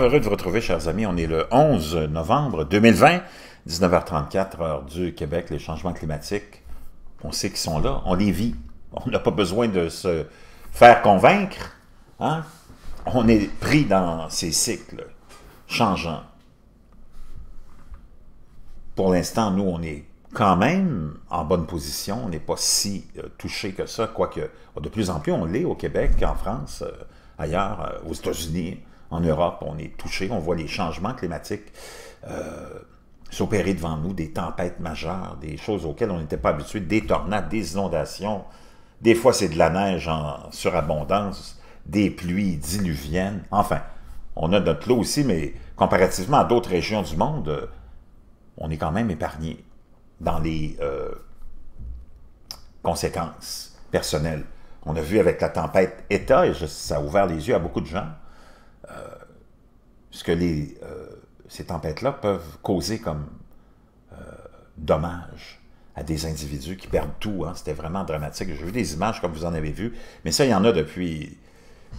heureux de vous retrouver, chers amis. On est le 11 novembre 2020, 19h34, heure du Québec. Les changements climatiques, on sait qu'ils sont là, on les vit. On n'a pas besoin de se faire convaincre. Hein. On est pris dans ces cycles changeants. Pour l'instant, nous, on est quand même en bonne position. On n'est pas si euh, touché que ça, quoique de plus en plus, on l'est au Québec, en France, euh, ailleurs, euh, aux États-Unis en Europe. On est touché, on voit les changements climatiques euh, s'opérer devant nous, des tempêtes majeures, des choses auxquelles on n'était pas habitué, des tornades, des inondations. Des fois, c'est de la neige en surabondance, des pluies diluviennes. Enfin, on a notre lot aussi, mais comparativement à d'autres régions du monde, euh, on est quand même épargné dans les euh, conséquences personnelles. On a vu avec la tempête État, et ça a ouvert les yeux à beaucoup de gens, euh, ce que les, euh, ces tempêtes-là peuvent causer comme euh, dommages à des individus qui perdent tout. Hein. C'était vraiment dramatique. J'ai vu des images comme vous en avez vu, mais ça, il y en a depuis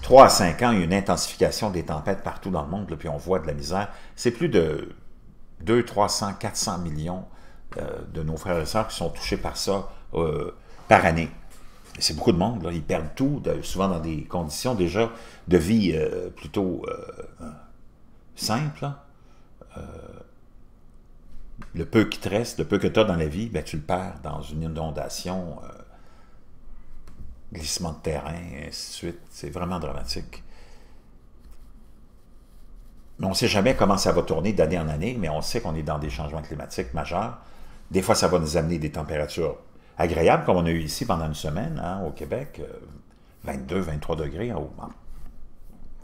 3 à 5 ans. Il y a une intensification des tempêtes partout dans le monde, puis on voit de la misère. C'est plus de 200, 300, 400 millions de nos frères et sœurs qui sont touchés par ça par année c'est beaucoup de monde. Ils perdent tout, souvent dans des conditions déjà de vie euh, plutôt euh, simples. Euh, le peu qui te reste, le peu que tu as dans la vie, ben, tu le perds dans une inondation, glissement de terrain, et ainsi de suite. C'est vraiment dramatique. Mais on ne sait jamais comment ça va tourner d'année en année, mais on sait qu'on est dans des changements climatiques majeurs. Des fois, ça va nous amener des températures agréable comme on a eu ici pendant une semaine hein, au Québec, 22, euh, 23 degrés au,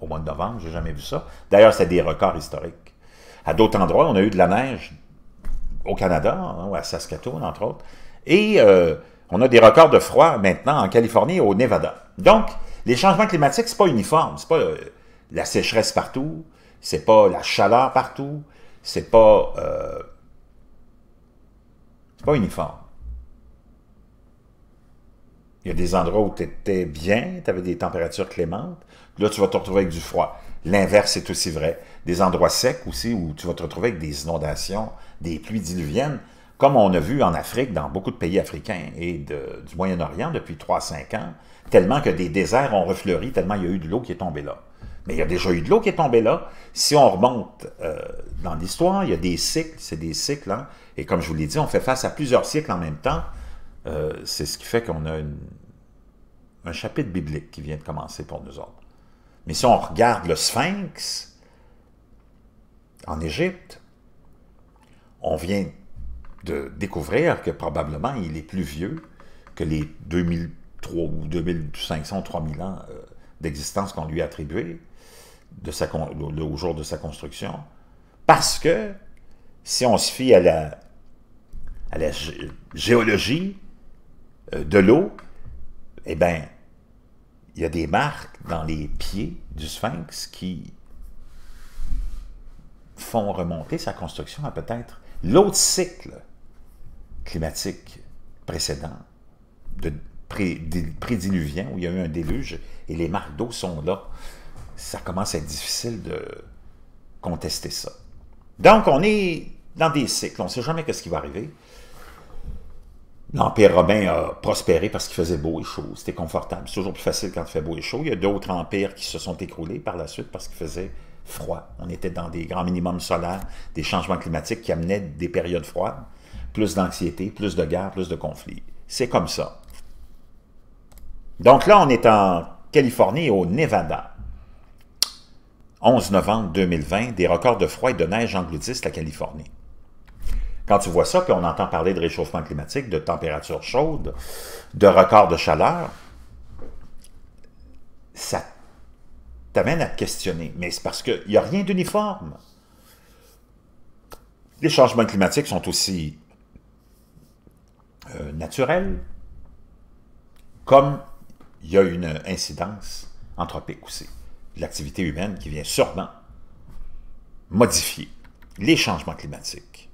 mois de novembre, j'ai jamais vu ça. D'ailleurs, c'est des records historiques. À d'autres endroits, on a eu de la neige au Canada, hein, à Saskatoon, entre autres, et euh, on a des records de froid maintenant en Californie et au Nevada. Donc, les changements climatiques, ce n'est pas uniforme, c'est pas euh, la sécheresse partout, c'est pas la chaleur partout, c'est pas... c'est pas uniforme. Il y a des endroits où tu étais bien, tu avais des températures clémentes. Là, tu vas te retrouver avec du froid. L'inverse est aussi vrai. Des endroits secs aussi où tu vas te retrouver avec des inondations, des pluies diluviennes, comme on a vu en Afrique, dans beaucoup de pays africains et du Moyen-Orient depuis 3-5 ans, tellement que des déserts ont refleuri, tellement il y a eu de l'eau qui est tombée là. Mais il y a déjà eu de l'eau qui est tombée là. Si on remonte euh, dans l'histoire, il y a des cycles, c'est des cycles. Hein? Et comme je vous l'ai dit, on fait face à plusieurs cycles en même temps. Euh, c'est ce qui fait qu'on a un chapitre biblique qui vient de commencer pour nous autres. Mais si on regarde le sphinx en Égypte, on vient de découvrir que probablement il est plus vieux que les 2003 ou 2500, 3000 ans euh, d'existence qu'on lui a au jour de sa construction. Parce que si on se fie à à la géologie, euh, de l'eau, eh bien, il y a des marques dans les pieds du sphinx qui font remonter sa construction à peut-être l'autre cycle climatique précédent, de prédiluvien, où il y a eu un déluge, et les marques d'eau sont là. Ça commence à être difficile de contester ça. Donc, on est dans des cycles. On ne sait jamais ce qui va arriver. L'Empire romain a prospéré parce qu'il faisait beau et chaud. C'était confortable. C'est toujours plus facile quand il fait beau et chaud. Il y a d'autres empires qui se sont écroulés par la suite parce qu'il faisait froid. On était dans des grands minimums solaires, des changements climatiques qui amenaient des périodes froides, plus d'anxiété, plus de guerres, plus de conflits. C'est comme ça. Donc là, on est en Californie, au Nevada. 11 novembre 2020, des records de froid et de neige engloutissent la Californie. Quand tu vois ça, puis on entend parler de réchauffement climatique, de température chaude, de record de chaleur, ça t'amène à te questionner. Mais c'est parce qu'il n'y a rien d'uniforme. Les changements climatiques sont aussi euh, naturels, comme il y a une incidence anthropique aussi, l'activité humaine qui vient sûrement modifier les changements climatiques.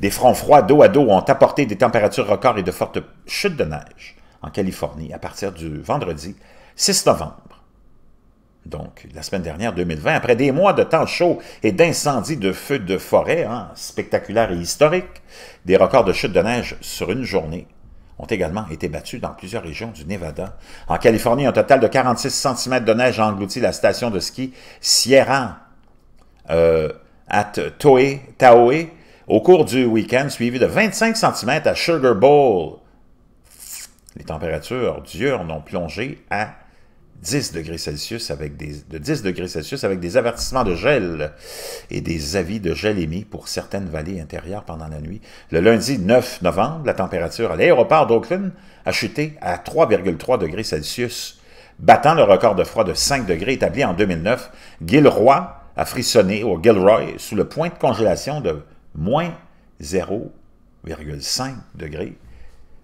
Des fronts froids dos à dos ont apporté des températures records et de fortes chutes de neige en Californie à partir du vendredi 6 novembre. Donc, la semaine dernière, 2020, après des mois de temps chaud et d'incendies de feux de forêt, hein, spectaculaires et historiques, des records de chutes de neige sur une journée ont également été battus dans plusieurs régions du Nevada. En Californie, un total de 46 cm de neige a englouti la station de ski Sierra euh, at Toe, Taoe au cours du week-end, suivi de 25 cm à Sugar Bowl. Les températures diurnes ont plongé à 10 degrés Celsius avec des, 10 degrés Celsius avec des avertissements de gel et des avis de gel émis pour certaines vallées intérieures pendant la nuit. Le lundi 9 novembre, la température à l'aéroport d'Oakland a chuté à 3,3 degrés Celsius, battant le record de froid de 5 degrés établi en 2009. Gilroy a frissonné au Gilroy sous le point de congélation de moins 0,5 degrés,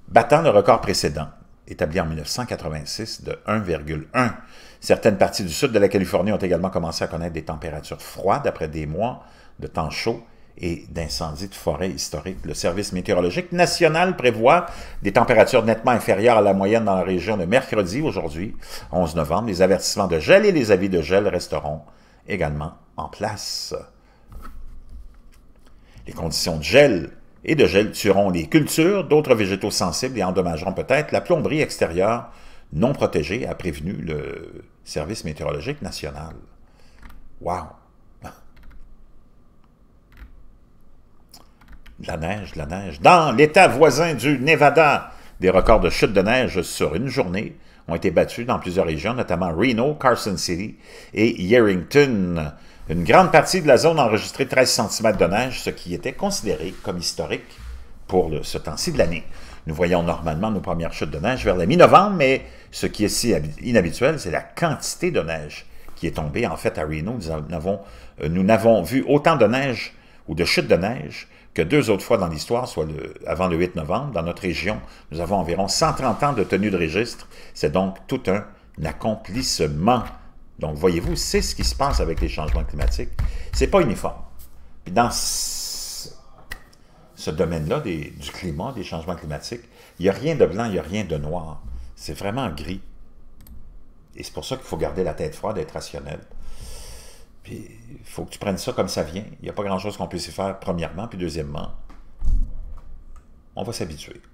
battant le record précédent, établi en 1986 de 1,1. Certaines parties du sud de la Californie ont également commencé à connaître des températures froides après des mois de temps chaud et d'incendies de forêt historiques. Le Service météorologique national prévoit des températures nettement inférieures à la moyenne dans la région de mercredi, aujourd'hui, 11 novembre. Les avertissements de gel et les avis de gel resteront également en place. Les conditions de gel et de gel tueront les cultures, d'autres végétaux sensibles et endommageront peut-être la plomberie extérieure non protégée, a prévenu le Service météorologique national. Wow! De la neige, de la neige. Dans l'État voisin du Nevada, des records de chute de neige sur une journée ont été battus dans plusieurs régions, notamment Reno, Carson City et Yerington. Une grande partie de la zone a enregistré 13 cm de neige, ce qui était considéré comme historique pour ce temps-ci de l'année. Nous voyons normalement nos premières chutes de neige vers la mi-novembre, mais ce qui est si inhabituel, c'est la quantité de neige qui est tombée. En fait, à Reno, euh, nous n'avons vu autant de neige ou de chutes de neige que deux autres fois dans l'histoire, soit avant le 8 novembre. Dans notre région, nous avons environ 130 ans de tenue de registre. C'est donc tout un accomplissement. Donc, voyez-vous, c'est ce qui se passe avec les changements climatiques. C'est pas uniforme. Puis dans ce domaine-là du climat, des changements climatiques, il n'y a rien de blanc, il n'y a rien de noir. C'est vraiment gris. Et c'est pour ça qu'il faut garder la tête froide, être rationnel. Puis il faut que tu prennes ça comme ça vient. Il n'y a pas grand-chose qu'on puisse y faire, premièrement. Puis deuxièmement, on va s'habituer.